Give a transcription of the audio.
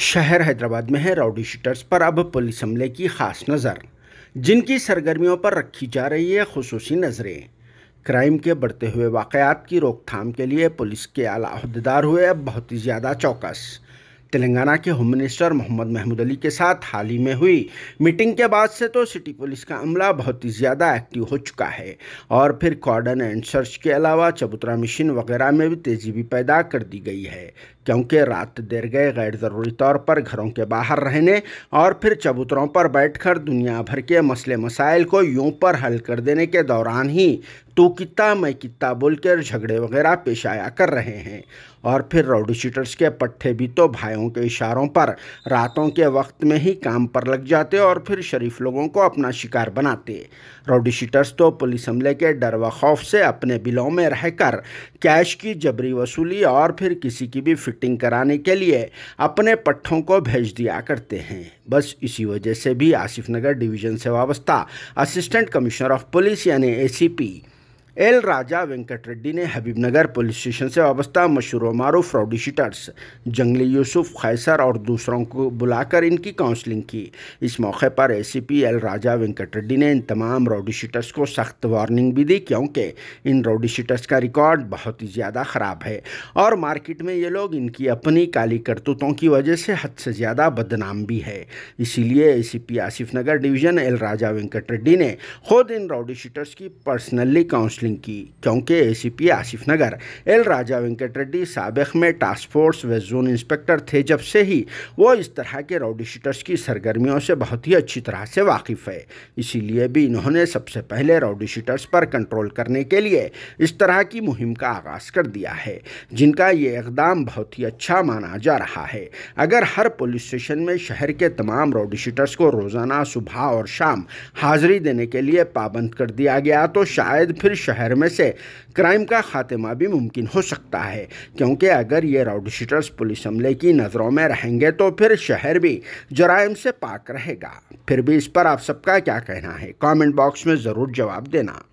शहर हैदराबाद में है राउडी शूटर्स पर अब पुलिस हमले की खास नज़र जिनकी सरगर्मियों पर रखी जा रही है खसूसी नज़रें क्राइम के बढ़ते हुए वाकयात की रोकथाम के लिए पुलिस के अहदेदार हुए अब बहुत ही ज़्यादा चौकस तेलंगाना के होम मिनिस्टर मोहम्मद महमूद अली के साथ हाल ही में हुई मीटिंग के बाद से तो सिटी पुलिस का अमला बहुत ही ज़्यादा एक्टिव हो चुका है और फिर कॉर्डन एंड सर्च के अलावा चबूतरा मिशन वगैरह में भी तेज़ी भी पैदा कर दी गई है क्योंकि रात देर गए गैर ज़रूरी तौर पर घरों के बाहर रहने और फिर चबूतरों पर बैठकर दुनिया भर के मसले मसाइल को यूं पर हल कर देने के दौरान ही तू किता मैं किता बोलकर झगड़े वगैरह पेश आया कर रहे हैं और फिर रोडी शीटर्स के पट्टे भी तो भाइयों के इशारों पर रातों के वक्त में ही काम पर लग जाते और फिर शरीफ लोगों को अपना शिकार बनाते रोडी शीटर्स तो पुलिस हमले के डर व खौफ से अपने बिलों में रहकर कैश की जबरी वसूली और फिर किसी की भी फिटिंग कराने के लिए अपने पट्ठों को भेज दिया करते हैं बस इसी वजह से भी आसिफ नगर डिवीज़न से वाबस्ता असिस्टेंट कमिश्नर ऑफ पुलिस यानी एसीपी एल राजा वेंकट रेड्डी ने हबीबनगर पुलिस स्टेशन से वाबस्ता मशहूर मारूफ जंगली यूसुफ खैसर और दूसरों को बुलाकर इनकी काउंसलिंग की इस मौके पर एसीपी एल राजा वेंकट रेड्डी ने इन तमाम रॉडी को सख्त वार्निंग भी दी क्योंकि इन रॉडी का रिकॉर्ड बहुत ही ज़्यादा ख़राब है और मार्केट में ये लोग इनकी अपनी काली करतूतों की वजह से हद से ज़्यादा बदनाम भी है इसीलिए A C Asif Nagar division L Raja Venkat Reddy ने खुद इन रॉडी की पर्सनली काउंसिल काउंसलिंग की क्योंकि एसीपी आसिफ नगर एल राजा वेंकट रेड्डी सबक में टास्क फोर्स व जोन इंस्पेक्टर थे जब से ही वो इस तरह के राउडी शूटर्स की सरगर्मियों से बहुत ही अच्छी तरह से वाकिफ़ है इसीलिए भी इन्होंने सबसे पहले राउडी शूटर्स पर कंट्रोल करने के लिए इस तरह की मुहिम का आगाज़ कर दिया है जिनका ये इकदाम बहुत ही अच्छा माना जा रहा है अगर हर पुलिस स्टेशन में शहर के तमाम राउडी शूटर्स को रोज़ाना सुबह और शाम हाजिरी देने के लिए पाबंद कर दिया गया तो शायद फिर शहर शहर में से क्राइम का खात्मा भी मुमकिन हो सकता है क्योंकि अगर ये राउड पुलिस हमले की नज़रों में रहेंगे तो फिर शहर भी जराइम से पाक रहेगा फिर भी इस पर आप सबका क्या कहना है कमेंट बॉक्स में ज़रूर जवाब देना